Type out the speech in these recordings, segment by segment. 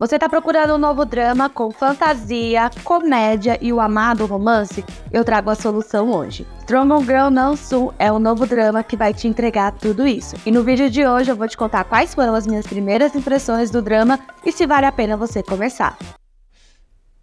Você está procurando um novo drama com fantasia, comédia e o amado romance? Eu trago a solução hoje. Strong Girl Não Su é o novo drama que vai te entregar tudo isso. E no vídeo de hoje eu vou te contar quais foram as minhas primeiras impressões do drama e se vale a pena você começar.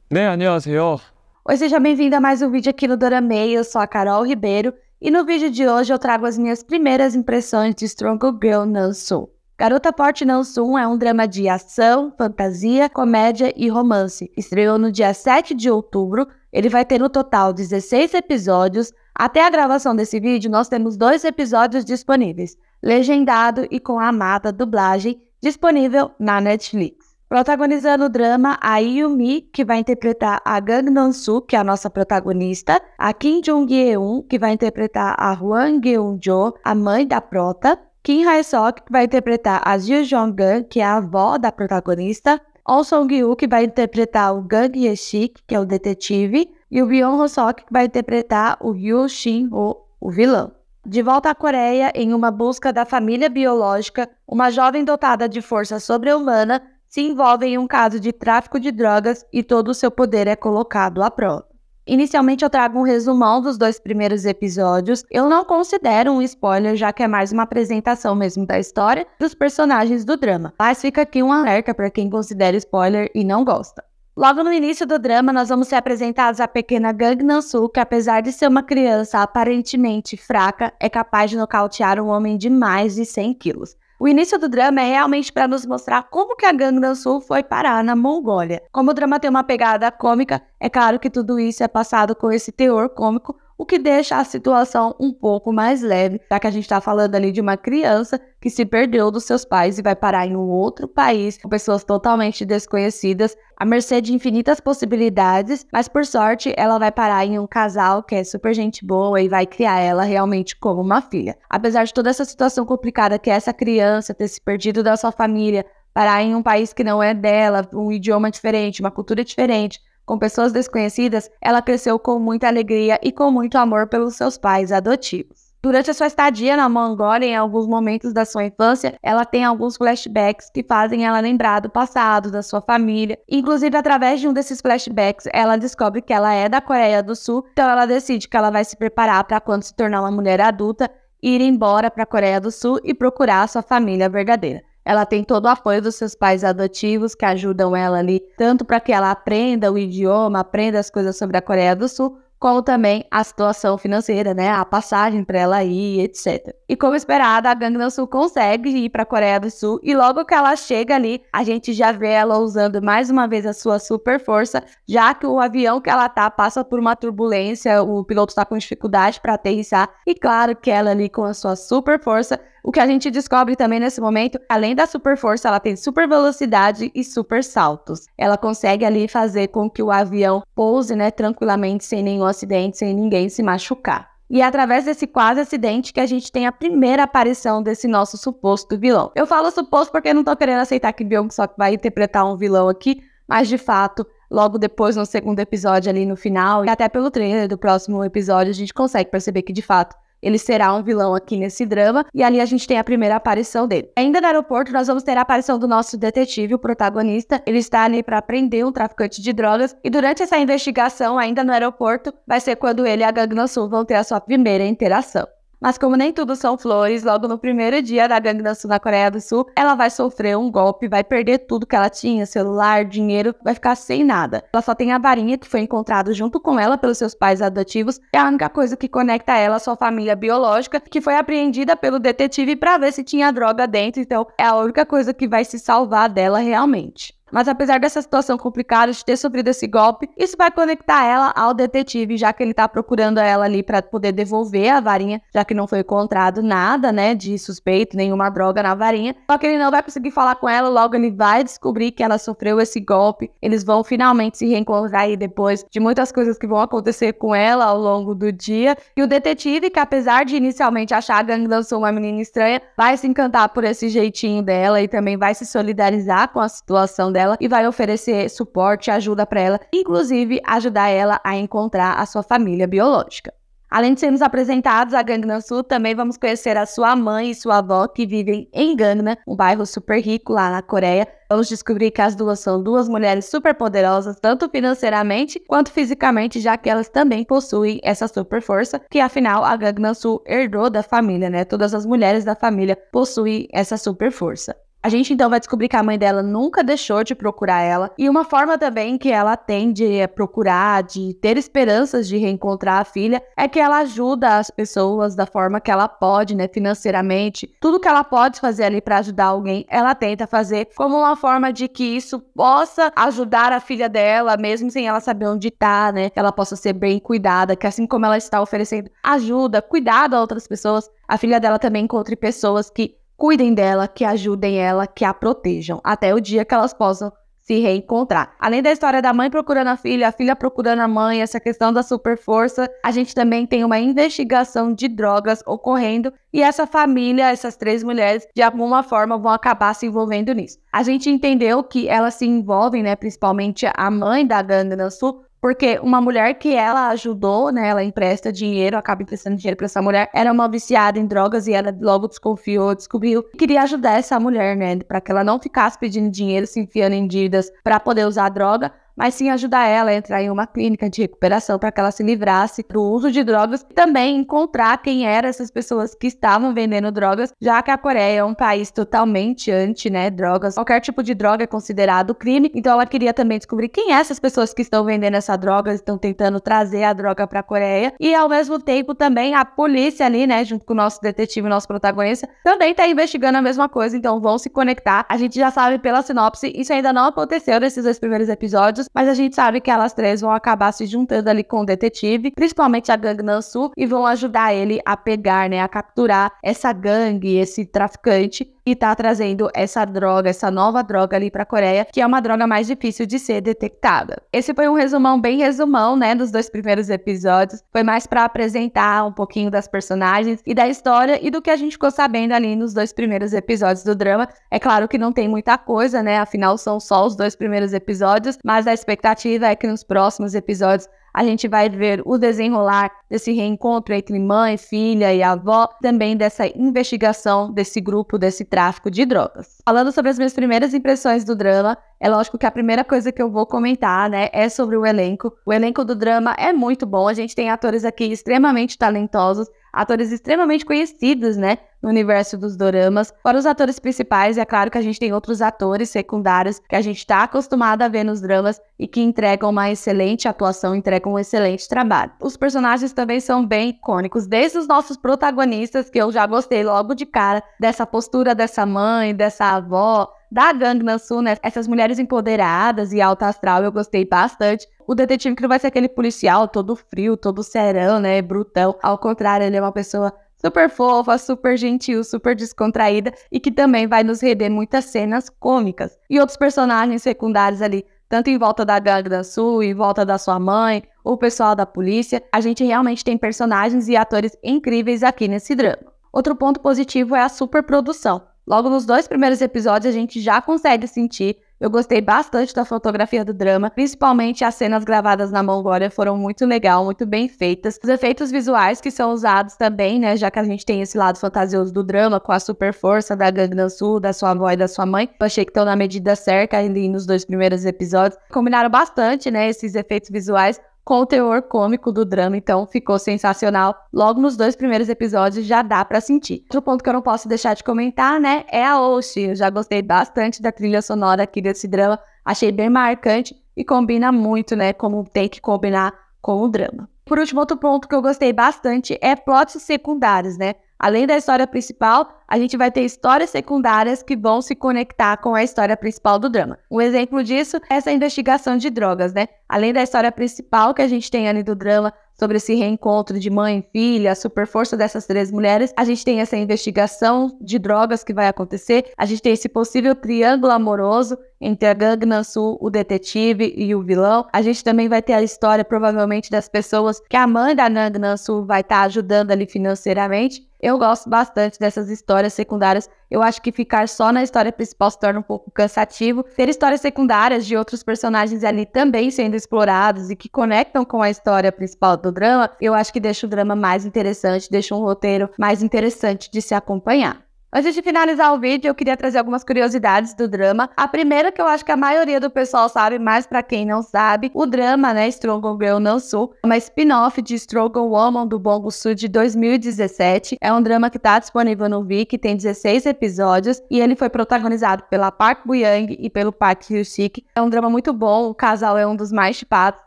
네, Oi, seja bem-vindo a mais um vídeo aqui no Doramei. Eu sou a Carol Ribeiro e no vídeo de hoje eu trago as minhas primeiras impressões de Strong Girl Não Su. Garota Porte Não Sum é um drama de ação, fantasia, comédia e romance. Estreou no dia 7 de outubro. Ele vai ter no total 16 episódios. Até a gravação desse vídeo, nós temos dois episódios disponíveis, legendado e com a amada dublagem, disponível na Netflix. Protagonizando o drama, a Yumi, que vai interpretar a Gangnam Soo, que é a nossa protagonista, a Kim Jong-eun, que vai interpretar a Hwang Geun-jo, a mãe da prota, Kim Hae-sok vai interpretar a Ji Jong-gun, que é a avó da protagonista, Oh Song-yu, que vai interpretar o Gang ye que é o detetive, e o Byung Ho-sok, que vai interpretar o Ryu Shin-ho, o vilão. De volta à Coreia, em uma busca da família biológica, uma jovem dotada de força sobre-humana se envolve em um caso de tráfico de drogas e todo o seu poder é colocado à prova. Inicialmente eu trago um resumão dos dois primeiros episódios. Eu não considero um spoiler, já que é mais uma apresentação mesmo da história dos personagens do drama. Mas fica aqui um alerta para quem considera spoiler e não gosta. Logo no início do drama, nós vamos ser apresentados à pequena Gangnam Soo, que apesar de ser uma criança aparentemente fraca, é capaz de nocautear um homem de mais de 100 quilos. O início do drama é realmente para nos mostrar como que a Gangnam Sul foi parar na Mongólia. Como o drama tem uma pegada cômica, é claro que tudo isso é passado com esse teor cômico, o que deixa a situação um pouco mais leve, já que a gente está falando ali de uma criança que se perdeu dos seus pais e vai parar em um outro país com pessoas totalmente desconhecidas, à mercê de infinitas possibilidades, mas por sorte ela vai parar em um casal que é super gente boa e vai criar ela realmente como uma filha. Apesar de toda essa situação complicada que é essa criança ter se perdido da sua família, parar em um país que não é dela, um idioma diferente, uma cultura diferente, com pessoas desconhecidas, ela cresceu com muita alegria e com muito amor pelos seus pais adotivos. Durante a sua estadia na Mongólia, em alguns momentos da sua infância, ela tem alguns flashbacks que fazem ela lembrar do passado, da sua família. Inclusive, através de um desses flashbacks, ela descobre que ela é da Coreia do Sul, então ela decide que ela vai se preparar para quando se tornar uma mulher adulta ir embora para a Coreia do Sul e procurar sua família verdadeira. Ela tem todo o apoio dos seus pais adotivos que ajudam ela ali, tanto para que ela aprenda o idioma, aprenda as coisas sobre a Coreia do Sul, como também a situação financeira, né, a passagem para ela ir, etc. E como esperado, a Gangnam Sul consegue ir para a Coreia do Sul e logo que ela chega ali, a gente já vê ela usando mais uma vez a sua super força, já que o avião que ela tá passa por uma turbulência, o piloto está com dificuldade para aterrissar e claro que ela ali com a sua super força o que a gente descobre também nesse momento, além da super força, ela tem super velocidade e super saltos. Ela consegue ali fazer com que o avião pouse, né, tranquilamente, sem nenhum acidente, sem ninguém se machucar. E é através desse quase acidente que a gente tem a primeira aparição desse nosso suposto vilão. Eu falo suposto porque não tô querendo aceitar que Byung só vai interpretar um vilão aqui, mas de fato, logo depois no segundo episódio ali no final e até pelo trailer do próximo episódio a gente consegue perceber que de fato ele será um vilão aqui nesse drama, e ali a gente tem a primeira aparição dele. Ainda no aeroporto, nós vamos ter a aparição do nosso detetive, o protagonista. Ele está ali para prender um traficante de drogas, e durante essa investigação, ainda no aeroporto, vai ser quando ele e a Gangnam Sul vão ter a sua primeira interação. Mas como nem tudo são flores, logo no primeiro dia da da Sul na Coreia do Sul, ela vai sofrer um golpe, vai perder tudo que ela tinha, celular, dinheiro, vai ficar sem nada. Ela só tem a varinha que foi encontrada junto com ela pelos seus pais adotivos, é a única coisa que conecta ela à sua família biológica, que foi apreendida pelo detetive para ver se tinha droga dentro, então é a única coisa que vai se salvar dela realmente. Mas apesar dessa situação complicada de ter sofrido esse golpe, isso vai conectar ela ao detetive, já que ele tá procurando ela ali para poder devolver a varinha, já que não foi encontrado nada, né, de suspeito, nenhuma droga na varinha. Só que ele não vai conseguir falar com ela, logo ele vai descobrir que ela sofreu esse golpe. Eles vão finalmente se reencontrar aí depois de muitas coisas que vão acontecer com ela ao longo do dia. E o detetive, que apesar de inicialmente achar a Gang Dançou uma menina estranha, vai se encantar por esse jeitinho dela e também vai se solidarizar com a situação dela e vai oferecer suporte e ajuda para ela, inclusive ajudar ela a encontrar a sua família biológica. Além de sermos apresentados a Gangnam Sul, também vamos conhecer a sua mãe e sua avó que vivem em Gangnam, um bairro super rico lá na Coreia. Vamos descobrir que as duas são duas mulheres super poderosas, tanto financeiramente quanto fisicamente, já que elas também possuem essa super força, que afinal a Gangnam Sul herdou da família, né? Todas as mulheres da família possuem essa super força. A gente então vai descobrir que a mãe dela nunca deixou de procurar ela e uma forma também que ela tem de eh, procurar, de ter esperanças de reencontrar a filha é que ela ajuda as pessoas da forma que ela pode, né, financeiramente. Tudo que ela pode fazer ali para ajudar alguém, ela tenta fazer como uma forma de que isso possa ajudar a filha dela, mesmo sem ela saber onde tá, né? Que ela possa ser bem cuidada, que assim como ela está oferecendo ajuda, cuidado a outras pessoas, a filha dela também encontre pessoas que cuidem dela, que ajudem ela, que a protejam, até o dia que elas possam se reencontrar. Além da história da mãe procurando a filha, a filha procurando a mãe, essa questão da super força, a gente também tem uma investigação de drogas ocorrendo e essa família, essas três mulheres, de alguma forma vão acabar se envolvendo nisso. A gente entendeu que elas se envolvem, né, principalmente a mãe da Gangnam Sul, porque uma mulher que ela ajudou, né, ela empresta dinheiro, acaba emprestando dinheiro para essa mulher, era uma viciada em drogas e ela logo desconfiou, descobriu, queria ajudar essa mulher, né, para que ela não ficasse pedindo dinheiro, se enfiando em dívidas para poder usar droga, mas sim ajudar ela a entrar em uma clínica de recuperação para que ela se livrasse do uso de drogas e também encontrar quem eram essas pessoas que estavam vendendo drogas, já que a Coreia é um país totalmente anti, né, drogas. Qualquer tipo de droga é considerado crime, então ela queria também descobrir quem é essas pessoas que estão vendendo essa droga, estão tentando trazer a droga para a Coreia e ao mesmo tempo também a polícia ali, né, junto com o nosso detetive, nosso protagonista, também está investigando a mesma coisa, então vão se conectar. A gente já sabe pela sinopse, isso ainda não aconteceu nesses dois primeiros episódios, mas a gente sabe que elas três vão acabar se juntando ali com o detetive, principalmente a Gangnam Su, e vão ajudar ele a pegar, né, a capturar essa gangue, esse traficante que tá trazendo essa droga, essa nova droga ali para Coreia, que é uma droga mais difícil de ser detectada. Esse foi um resumão bem resumão, né, dos dois primeiros episódios. Foi mais para apresentar um pouquinho das personagens e da história e do que a gente ficou sabendo ali nos dois primeiros episódios do drama. É claro que não tem muita coisa, né? Afinal são só os dois primeiros episódios, mas a expectativa é que nos próximos episódios a gente vai ver o desenrolar desse reencontro entre mãe, filha e avó, também dessa investigação desse grupo, desse tráfico de drogas. Falando sobre as minhas primeiras impressões do drama, é lógico que a primeira coisa que eu vou comentar, né, é sobre o elenco. O elenco do drama é muito bom, a gente tem atores aqui extremamente talentosos, atores extremamente conhecidos, né, no universo dos doramas. Fora os atores principais, é claro que a gente tem outros atores secundários que a gente está acostumado a ver nos dramas e que entregam uma excelente atuação, entregam um excelente trabalho. Os personagens também são bem icônicos, desde os nossos protagonistas, que eu já gostei logo de cara dessa postura dessa mãe, dessa avó, da Gangnam Sul, né? Essas mulheres empoderadas e alta astral, eu gostei bastante. O detetive que não vai ser aquele policial todo frio, todo serão, né? Brutão. Ao contrário, ele é uma pessoa super fofa, super gentil, super descontraída e que também vai nos render muitas cenas cômicas. E outros personagens secundários ali, tanto em volta da Gangnam Su, em volta da sua mãe, o pessoal da polícia. A gente realmente tem personagens e atores incríveis aqui nesse drama. Outro ponto positivo é a superprodução. Logo nos dois primeiros episódios, a gente já consegue sentir. Eu gostei bastante da fotografia do drama, principalmente as cenas gravadas na Mongólia foram muito legal, muito bem feitas. Os efeitos visuais que são usados também, né, já que a gente tem esse lado fantasioso do drama com a super força da Gangnam Sul, da sua avó e da sua mãe, eu achei que estão na medida certa ali nos dois primeiros episódios. Combinaram bastante, né, esses efeitos visuais com o teor cômico do drama, então ficou sensacional. Logo nos dois primeiros episódios já dá para sentir. Outro ponto que eu não posso deixar de comentar, né, é a Oshi. Eu já gostei bastante da trilha sonora aqui desse drama, achei bem marcante e combina muito, né, como tem que combinar com o drama. Por último, outro ponto que eu gostei bastante é plots secundários, né? Além da história principal, a gente vai ter histórias secundárias que vão se conectar com a história principal do drama. Um exemplo disso é essa investigação de drogas, né? Além da história principal que a gente tem ali do drama, sobre esse reencontro de mãe e filha, a super força dessas três mulheres. A gente tem essa investigação de drogas que vai acontecer, a gente tem esse possível triângulo amoroso entre a Gangnam Sul, o detetive e o vilão. A gente também vai ter a história, provavelmente, das pessoas que a mãe da Gangnam Sul vai estar tá ajudando ali financeiramente. Eu gosto bastante dessas histórias secundárias. Eu acho que ficar só na história principal se torna um pouco cansativo. Ter histórias secundárias de outros personagens ali também sendo explorados e que conectam com a história principal do drama, eu acho que deixa o drama mais interessante, deixa um roteiro mais interessante de se acompanhar. Antes de finalizar o vídeo, eu queria trazer algumas curiosidades do drama. A primeira que eu acho que a maioria do pessoal sabe, mas para quem não sabe, o drama, né, Strong Girl Não Sou, é uma spin-off de Strong Woman do Bongo Sul de 2017. É um drama que tá disponível no Viki, tem 16 episódios e ele foi protagonizado pela Park Bo-young e pelo Park Hyo sik É um drama muito bom, o casal é um dos mais chipados,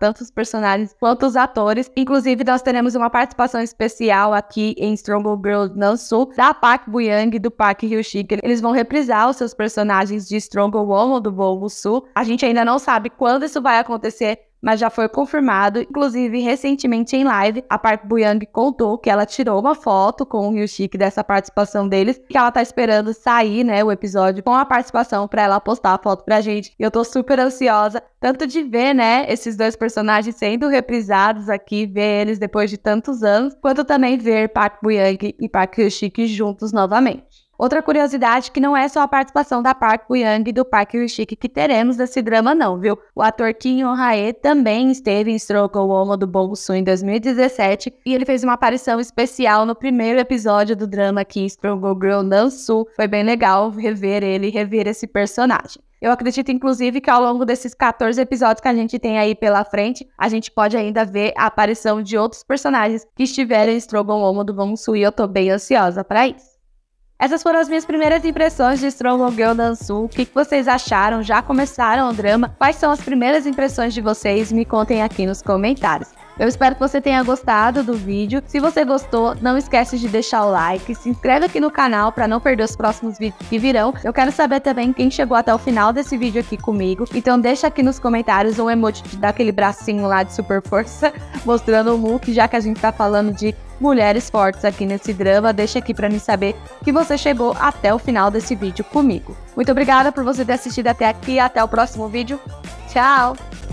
tanto os personagens quanto os atores. Inclusive, nós teremos uma participação especial aqui em Strong Girl Não Sou da Park Bo-young do Park Hyushik, eles vão reprisar os seus personagens de Strong Woman do Bom Sul. A gente ainda não sabe quando isso vai acontecer, mas já foi confirmado. Inclusive, recentemente em live, a Park Booyang contou que ela tirou uma foto com o Ryushik dessa participação deles, que ela tá esperando sair, né, o episódio com a participação para ela postar a foto pra gente. E eu tô super ansiosa, tanto de ver, né, esses dois personagens sendo reprisados aqui, ver eles depois de tantos anos, quanto também ver Park Booyang e Park Hyushik juntos novamente. Outra curiosidade que não é só a participação da Park Bo-young e do Park Rishik que teremos nesse drama não, viu? O ator Kim Yoon-hae também esteve em Stroke Woman do Bong Soon em 2017 e ele fez uma aparição especial no primeiro episódio do drama que Stroke Girl Nansu. Foi bem legal rever ele, rever esse personagem. Eu acredito, inclusive, que ao longo desses 14 episódios que a gente tem aí pela frente, a gente pode ainda ver a aparição de outros personagens que estiverem em Strogon Woman do Bong Su e eu tô bem ansiosa para isso. Essas foram as minhas primeiras impressões de Strong Girl Dansu. O que vocês acharam? Já começaram o drama? Quais são as primeiras impressões de vocês? Me contem aqui nos comentários. Eu espero que você tenha gostado do vídeo. Se você gostou, não esquece de deixar o like, se inscreve aqui no canal para não perder os próximos vídeos que virão. Eu quero saber também quem chegou até o final desse vídeo aqui comigo. Então deixa aqui nos comentários um emoji daquele bracinho lá de super força, mostrando o look, já que a gente tá falando de mulheres fortes aqui nesse drama. Deixa aqui para mim saber que você chegou até o final desse vídeo comigo. Muito obrigada por você ter assistido até aqui. Até o próximo vídeo. Tchau!